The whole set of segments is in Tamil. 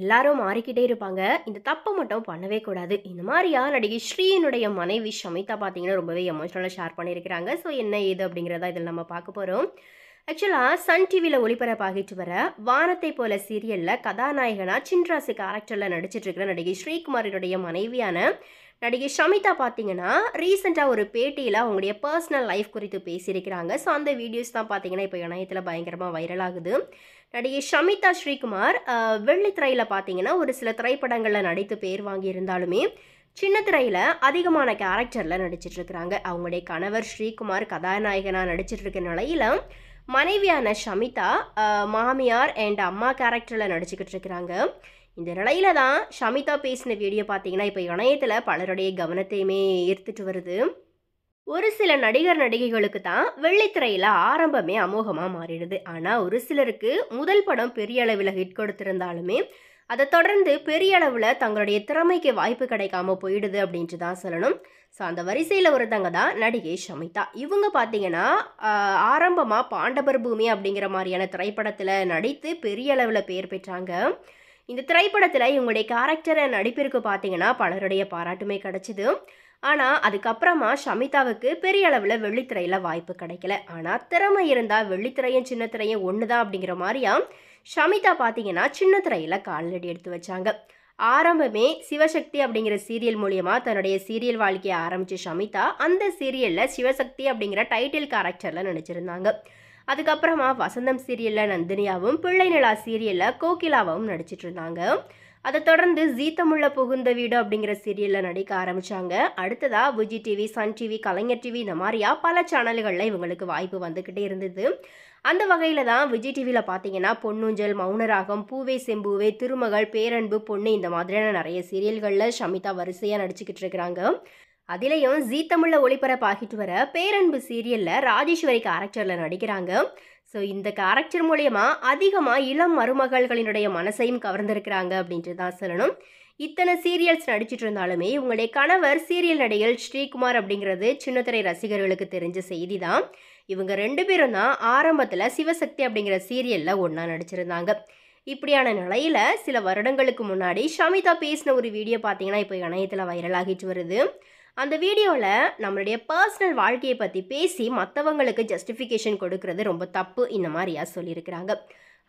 எல்லாரும் மாறிக்கிட்டே இருப்பாங்க இந்த தப்பை மட்டும் பண்ணவே கூடாது இந்த மாதிரியா நடிகை ஸ்ரீனுடைய மனைவி ஷமிதா பார்த்தீங்கன்னா ரொம்பவே எமோஷனலாக ஷேர் பண்ணியிருக்கிறாங்க ஸோ என்ன ஏது அப்படிங்கிறதா இதில் நம்ம பார்க்க போகிறோம் ஆக்சுவலாக சன் டிவியில் ஒளிபரப்பாகிட்டு வர வானத்தை போல சீரியலில் கதாநாயகனாக சின்ராசு கேரக்டரில் நடிச்சிட்ருக்கிற நடிகை ஸ்ரீகுமாரினுடைய மனைவியான நடிகை ஷமிதா பார்த்தீங்கன்னா ரீசெண்டாக ஒரு பேட்டியில் அவங்களுடைய பர்சனல் லைஃப் குறித்து பேசியிருக்கிறாங்க ஸோ அந்த வீடியோஸ் தான் பார்த்தீங்கன்னா இப்போ இணையத்தில் பயங்கரமாக வைரல் ஆகுது நடிகை ஷமிதா ஸ்ரீகுமார் வெள்ளித்திரையில் பார்த்தீங்கன்னா ஒரு சில திரைப்படங்களில் நடித்து பேர் வாங்கியிருந்தாலுமே சின்ன திரையில் அதிகமான கேரக்டரில் நடிச்சிட்ருக்கிறாங்க அவங்களுடைய கணவர் ஸ்ரீகுமார் கதாநாயகனாக நடிச்சிட்ருக்க நிலையில் மனைவியான ஷமிதா மாமியார் அண்ட் அம்மா கேரக்டரில் நடிச்சுக்கிட்டு இருக்கிறாங்க இந்த நிலையில தான் ஷமிதா பேசின வீடியோ பார்த்தீங்கன்னா இப்போ இணையத்தில் பலருடைய கவனத்தையுமே ஈர்த்துட்டு வருது ஒரு சில நடிகர் நடிகைகளுக்கு தான் வெள்ளித்திரையில் ஆரம்பமே அமோகமாக மாறிடுது ஆனால் ஒரு சிலருக்கு முதல் படம் பெரிய அளவில் ஹிட் கொடுத்திருந்தாலுமே அதை தொடர்ந்து பெரிய அளவில் தங்களுடைய திறமைக்கு வாய்ப்பு கிடைக்காம போயிடுது அப்படின்ட்டு தான் சொல்லணும் ஸோ அந்த வரிசையில் ஒருத்தங்க தான் நடிகை ஷமிதா இவங்க பார்த்தீங்கன்னா ஆரம்பமாக பாண்டவர் பூமி அப்படிங்கிற மாதிரியான திரைப்படத்தில் நடித்து பெரிய அளவில் பெயர் பெற்றாங்க இந்த திரைப்படத்தில் இவங்களுடைய கேரக்டரை நடிப்பிற்கு பார்த்தீங்கன்னா பலருடைய பாராட்டுமே கிடச்சிது ஆனால் அதுக்கப்புறமா ஷமிதாவுக்கு பெரிய அளவில் வெள்ளித்திரையில் வாய்ப்பு கிடைக்கல ஆனால் திறமை இருந்தால் வெள்ளித்திரையும் சின்னத்திரையும் ஒன்று தான் அப்படிங்கிற மாதிரியா ஷமிதா பார்த்தீங்கன்னா சின்ன திரையில் கால்நடி எடுத்து வச்சாங்க ஆரம்பமே சிவசக்தி அப்படிங்கிற சீரியல் மூலியமாக தன்னுடைய சீரியல் வாழ்க்கையை ஆரம்பித்த ஷமிதா அந்த சீரியலில் சிவசக்தி அப்படிங்கிற டைட்டில் கேரக்டரில் நினச்சிருந்தாங்க அதுக்கப்புறமா வசந்தம் சீரியலில் நந்தினியாவும் பிள்ளை நிலா சீரியலில் கோகிலாவும் நடிச்சிட்ருந்தாங்க இருந்தாங்க அதை தொடர்ந்து ஜீ புகுந்த வீடு அப்படிங்கிற சீரியலில் நடிக்க ஆரம்பித்தாங்க அடுத்ததாக Viji TV Sun TV Kalaignar TV இந்த மாதிரியா பல சேனல்களில் இவங்களுக்கு வாய்ப்பு வந்துக்கிட்டே இருந்தது அந்த வகையில் தான் விஜய் டிவியில் பார்த்தீங்கன்னா பொன்னுஞ்சல் மௌனராகம் பூவே செம்பூவே திருமகள் பேரன்பு பொண்ணு இந்த மாதிரியான நிறைய சீரியல்களில் ஷமிதா வரிசையாக நடிச்சுக்கிட்டு இருக்கிறாங்க அதிலையும் ஜீ தமிழில் ஒளிபரப்பாகிட்டு வர பேரன்பு சீரியலில் ராஜேஸ்வரி கேரக்டரில் நடிக்கிறாங்க ஸோ இந்த கேரக்டர் மூலயமா அதிகமாக இளம் மருமகள்களினுடைய மனசையும் கவர்ந்திருக்கிறாங்க அப்படின்ட்டு தான் சொல்லணும் இத்தனை சீரியல்ஸ் நடிச்சிட்டு இருந்தாலுமே இவங்களுடைய கணவர் சீரியல் நடிகர் ஸ்ரீகுமார் அப்படிங்கிறது சின்னத்திரை ரசிகர்களுக்கு தெரிஞ்ச செய்தி தான் இவங்க ரெண்டு பேரும் தான் ஆரம்பத்தில் சிவசக்தி அப்படிங்கிற சீரியலில் ஒன்றா நடிச்சிருந்தாங்க இப்படியான நிலையில் சில வருடங்களுக்கு முன்னாடி ஷமிதா பேசின ஒரு வீடியோ பார்த்தீங்கன்னா இப்போ இணையத்தில் வைரல் ஆகிட்டு வருது அந்த வீடியோவில் நம்மளுடைய பர்சனல் வாழ்க்கையை பற்றி பேசி மற்றவங்களுக்கு ஜஸ்டிஃபிகேஷன் கொடுக்கறது ரொம்ப தப்பு இந்த மாதிரியா சொல்லியிருக்கிறாங்க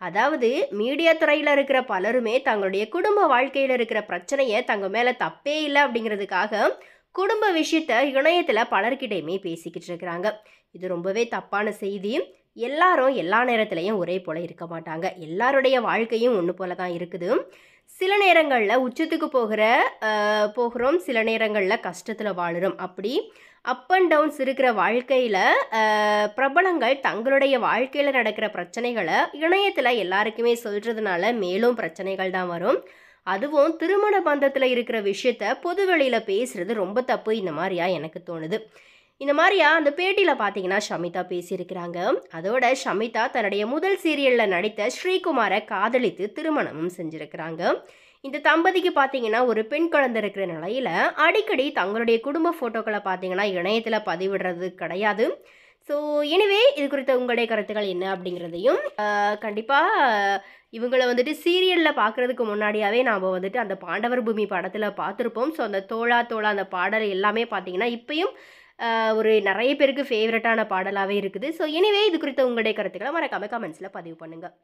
அதாவது மீடியா துறையில் இருக்கிற பலருமே தங்களுடைய குடும்ப வாழ்க்கையில் இருக்கிற பிரச்சனையை தங்க மேலே தப்பே இல்லை அப்படிங்கிறதுக்காக குடும்ப விஷயத்த இணையத்தில் பலர்கிட்டையுமே பேசிக்கிட்டு இருக்கிறாங்க இது ரொம்பவே தப்பான செய்தி எல்லாரும் எல்லா நேரத்துலையும் ஒரே போல் இருக்க மாட்டாங்க எல்லாருடைய வாழ்க்கையும் ஒன்று போல தான் இருக்குது சில நேரங்களில் உச்சத்துக்கு போகிற போகிறோம் சில நேரங்களில் கஷ்டத்தில் வாழுறோம் அப்படி அப் அண்ட் டவுன்ஸ் இருக்கிற வாழ்க்கையில் பிரபலங்கள் தங்களுடைய வாழ்க்கையில் நடக்கிற பிரச்சனைகளை இணையத்தில் எல்லாருக்குமே சொல்கிறதுனால மேலும் பிரச்சனைகள் தான் வரும் அதுவும் திருமண பந்தத்தில் இருக்கிற விஷயத்த பொது வெளியில் பேசுகிறது ரொம்ப தப்பு இந்த மாதிரியா எனக்கு தோணுது இந்த மாதிரியா அந்த பேட்டியில் பார்த்தீங்கன்னா ஷமிதா பேசியிருக்கிறாங்க அதோட ஷமிதா தன்னுடைய முதல் சீரியலில் நடித்த ஸ்ரீகுமாரை காதலித்து திருமணமும் செஞ்சுருக்கிறாங்க இந்த தம்பதிக்கு பார்த்தீங்கன்னா ஒரு பெண் குழந்தை இருக்கிற நிலையில் அடிக்கடி தங்களுடைய குடும்ப ஃபோட்டோக்களை பார்த்தீங்கன்னா இணையத்தில் பதிவிடுறது கிடையாது ஸோ எனவே இது குறித்த உங்களுடைய கருத்துக்கள் என்ன அப்படிங்கிறதையும் கண்டிப்பாக இவங்களை வந்துட்டு சீரியலில் பார்க்குறதுக்கு முன்னாடியாவே நாம் வந்துட்டு அந்த பாண்டவர் பூமி படத்தில் பார்த்துருப்போம் ஸோ அந்த தோழா தோழா அந்த பாடல் எல்லாமே பார்த்திங்கன்னா இப்பயும் ஒரு நிறைய பேருக்கு ஃபேவரட்டான பாடலாகவே இருக்குது ஸோ எனிவே இது குறித்த உங்களுடைய கருத்துக்களை மறக்காமல் கமெண்ட்ஸில் பதிவு பண்ணுங்கள்